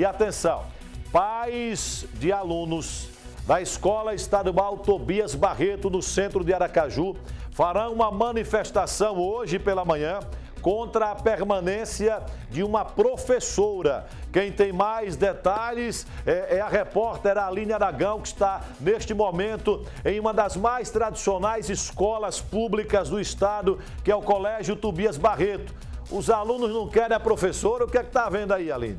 E atenção, pais de alunos da Escola Estadual Tobias Barreto, no centro de Aracaju, farão uma manifestação hoje pela manhã contra a permanência de uma professora. Quem tem mais detalhes é, é, a repórter Aline Aragão, que está neste momento em uma das mais tradicionais escolas públicas do estado, que é o Colégio Tobias Barreto. Os alunos não querem a professora, o que é que está vendo aí, Aline?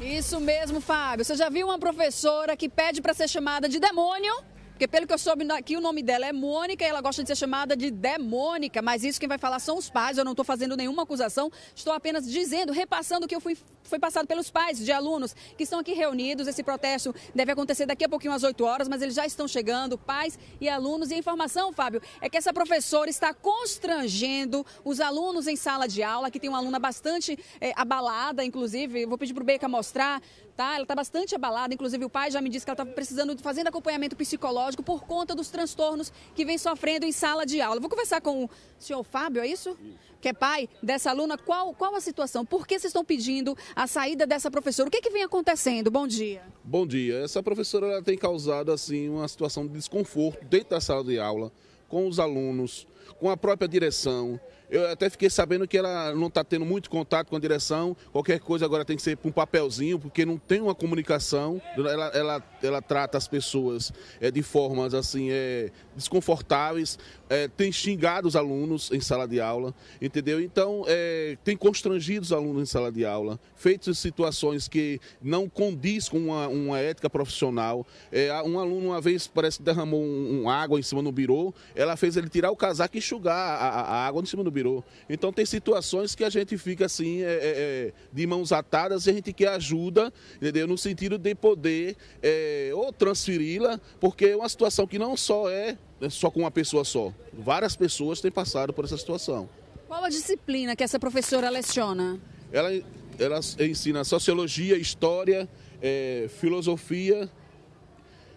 Isso mesmo, Fábio. Você já viu uma professora que pede para ser chamada de demônio? Porque pelo que eu soube aqui, o nome dela é Mônica e ela gosta de ser chamada de Demônica, mas isso quem vai falar são os pais. Eu não estou fazendo nenhuma acusação, estou apenas dizendo, repassando o que eu fui, foi passado pelos pais de alunos que estão aqui reunidos. Esse protesto deve acontecer daqui a pouquinho às 8 horas, mas eles já estão chegando, pais e alunos. E a informação, Fábio, é que essa professora está constrangendo os alunos em sala de aula, que tem uma aluna bastante é, abalada, inclusive. Vou pedir para o Beca mostrar tá? Ela está bastante abalada, inclusive o pai já me disse que ela está precisando, fazendo acompanhamento psicológico por conta dos transtornos que vem sofrendo em sala de aula. Vou conversar com o senhor Fábio, é isso? Que é pai dessa aluna. Qual, qual a situação? Por que vocês estão pedindo a saída dessa professora? O que, é que vem acontecendo? Bom dia. Bom dia. Essa professora ela tem causado assim uma situação de desconforto dentro da sala de aula, com os alunos, com a própria direção eu até fiquei sabendo que ela não está tendo muito contato com a direção. Qualquer coisa agora tem que ser um papelzinho, porque não tem uma comunicação. Ela, ela, ela trata as pessoas é, de formas assim é, desconfortáveis. É, tem xingado os alunos em sala de aula, entendeu? Então é, tem constrangido os alunos em sala de aula, feito situações que não condiz com uma, uma ética profissional. É, um aluno uma vez parece que derramou um, um água em cima do birô. Ela fez ele tirar o casaco e enxugar a, a, a água em cima do birô. Então tem situações que a gente fica assim, é, é, é, de mãos atadas e a gente quer ajuda, entendeu? No sentido de poder é, ou transferi-la, porque é uma situação que não só é né, só com uma pessoa só. Várias pessoas têm passado por essa situação. Qual a disciplina que essa professora leciona? Ela, ela ensina sociologia, história, é, filosofia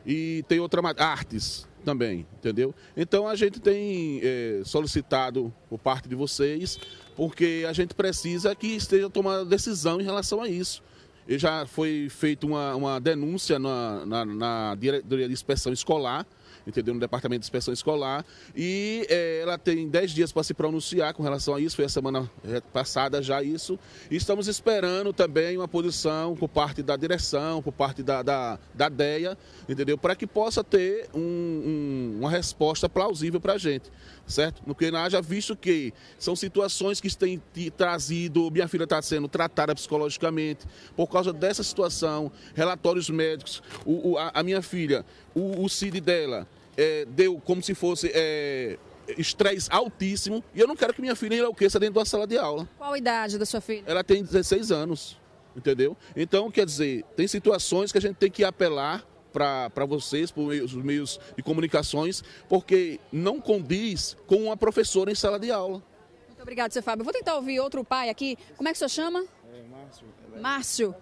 e tem outra artes também, entendeu? Então a gente tem é, solicitado por parte de vocês, porque a gente precisa que esteja tomada decisão em relação a isso. E já foi feita uma, uma denúncia na, na, na diretoria de inspeção escolar, entendeu? No departamento de inspeção escolar. E é, ela tem 10 dias para se pronunciar com relação a isso, foi a semana é, passada já isso. E estamos esperando também uma posição por parte da direção, por parte da, da, da DEA, entendeu? Para que possa ter um, um, uma resposta plausível para a gente, certo? No que haja visto que são situações que têm trazido, minha filha está sendo tratada psicologicamente, por causa dessa situação, relatórios médicos, o, o, a, a minha filha, o, o CID dela é, deu como se fosse é, estresse altíssimo. E eu não quero que minha filha enlouqueça dentro da sala de aula. Qual a idade da sua filha? Ela tem 16 anos, entendeu? Então, quer dizer, tem situações que a gente tem que apelar para vocês, por os meios de comunicações, porque não condiz com uma professora em sala de aula. Muito obrigado, seu Fábio. Vou tentar ouvir outro pai aqui. Como é que o senhor chama? É, Márcio. É Márcio,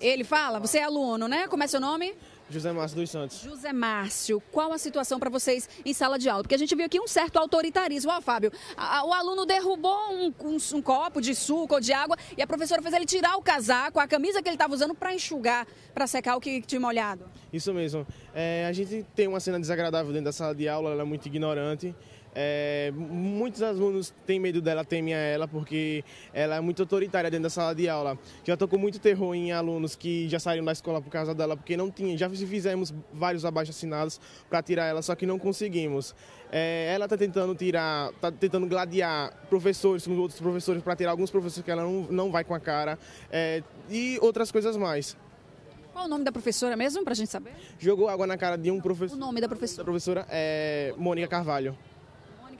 ele fala, você é aluno, né? Como é seu nome? José Márcio dos Santos. José Márcio, qual a situação para vocês em sala de aula? Porque a gente viu aqui um certo autoritarismo. Ó, Fábio, a, o aluno derrubou um, um, um, copo de suco ou de água e a professora fez ele tirar o casaco, a camisa que ele estava usando para enxugar, para secar o que, que tinha molhado. Isso mesmo. É, a gente tem uma cena desagradável dentro da sala de aula, ela é muito ignorante. É, muitos alunos têm medo dela, temem a ela, porque ela é muito autoritária dentro da sala de aula. Já estou com muito terror em alunos que já saíram da escola por causa dela, porque não tinha. Já fizemos vários abaixo-assinados para tirar ela, só que não conseguimos. É, ela está tentando tirar, está tentando gladiar professores com outros professores para tirar alguns professores que ela não, não vai com a cara é, e outras coisas mais. Qual o nome da professora mesmo, para a gente saber? Jogou água na cara de um professor. O nome da professora? A professora é Mônica Carvalho.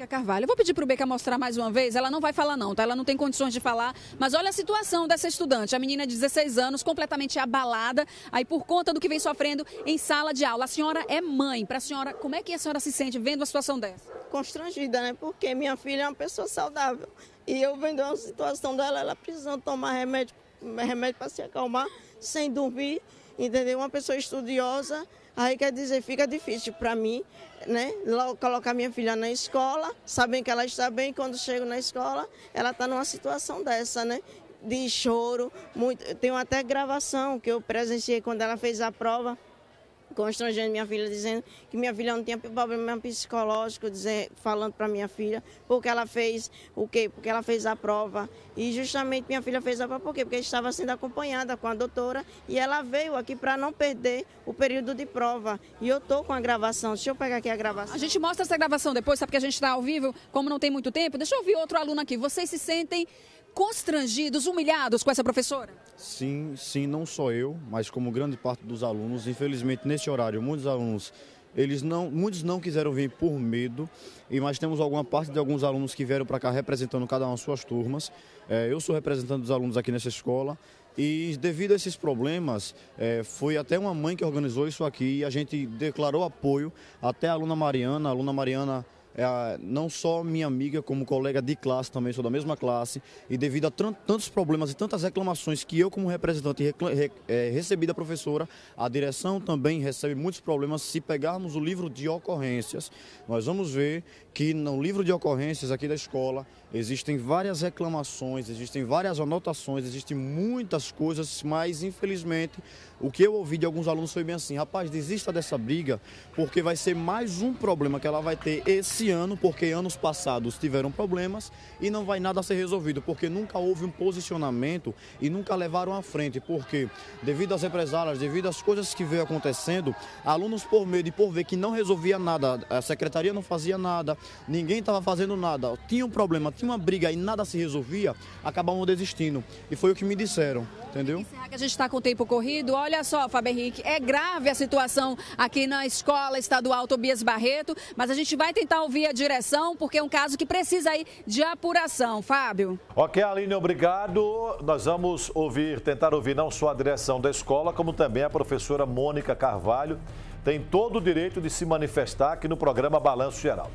Carvalho. Eu vou pedir para o Beca mostrar mais uma vez. Ela não vai falar não, tá? Ela não tem condições de falar. Mas olha a situação dessa estudante. A menina de 16 anos, completamente abalada, aí por conta do que vem sofrendo em sala de aula. A senhora é mãe. Para a senhora, como é que a senhora se sente vendo a situação dessa? Constrangida, né? Porque minha filha é uma pessoa saudável. E eu vendo a situação dela, ela precisando tomar remédio, remédio para se acalmar, sem dormir entendeu? Uma pessoa estudiosa, aí quer dizer, fica difícil para mim, né? Colocar minha filha na escola, sabem que ela está bem, quando chego na escola, ela está numa situação dessa, né? De choro, muito. até gravação que eu presenciei quando ela fez a prova constrangendo minha filha, dizendo que minha filha não tinha problema psicológico, dizer, falando para minha filha, porque ela fez o quê? Porque ela fez a prova. E justamente minha filha fez a prova por quê? Porque estava sendo acompanhada com a doutora e ela veio aqui para não perder o período de prova. E eu tô com a gravação. Deixa eu pegar aqui a gravação. A gente mostra essa gravação depois, sabe que a gente está ao vivo, como não tem muito tempo. Deixa eu ouvir outro aluno aqui. Vocês se sentem constrangidos, humilhados com essa professora? Sim, sim, não só eu, mas como grande parte dos alunos. Infelizmente, neste horário, muitos alunos eles não, muitos não quiseram vir por medo, e mas temos alguma parte de alguns alunos que vieram para cá representando cada uma suas turmas. É, eu sou representante dos alunos aqui nessa escola. E devido a esses problemas, é, foi até uma mãe que organizou isso aqui e a gente declarou apoio até a aluna Mariana. A aluna Mariana é, não só minha amiga, como colega de classe também, sou da mesma classe, e devido a tantos problemas e tantas reclamações que eu, como representante, é, recebi da professora, a direção também recebe muitos problemas. Se pegarmos o livro de ocorrências, nós vamos ver que no livro de ocorrências aqui da escola existem várias reclamações, existem várias anotações, existem muitas coisas, mas infelizmente o que eu ouvi de alguns alunos foi bem assim: rapaz, desista dessa briga, porque vai ser mais um problema que ela vai ter esse esse ano, porque anos passados tiveram problemas e não vai nada ser resolvido, porque nunca houve um posicionamento e nunca levaram à frente, porque devido às represálias, devido às coisas que veio acontecendo, alunos por medo e por ver que não resolvia nada, a secretaria não fazia nada, ninguém estava fazendo nada, tinha um problema, tinha uma briga e nada se resolvia, acabavam desistindo. E foi o que me disseram, entendeu? Será que a gente está com o tempo corrido? Olha só, Fábio Henrique, é grave a situação aqui na escola estadual Tobias Barreto, mas a gente vai tentar ouvir ouvir a direção, porque é um caso que precisa aí de apuração. Fábio. Ok, Aline, obrigado. Nós vamos ouvir, tentar ouvir não só a direção da escola, como também a professora Mônica Carvalho. Tem todo o direito de se manifestar aqui no programa Balanço Geral.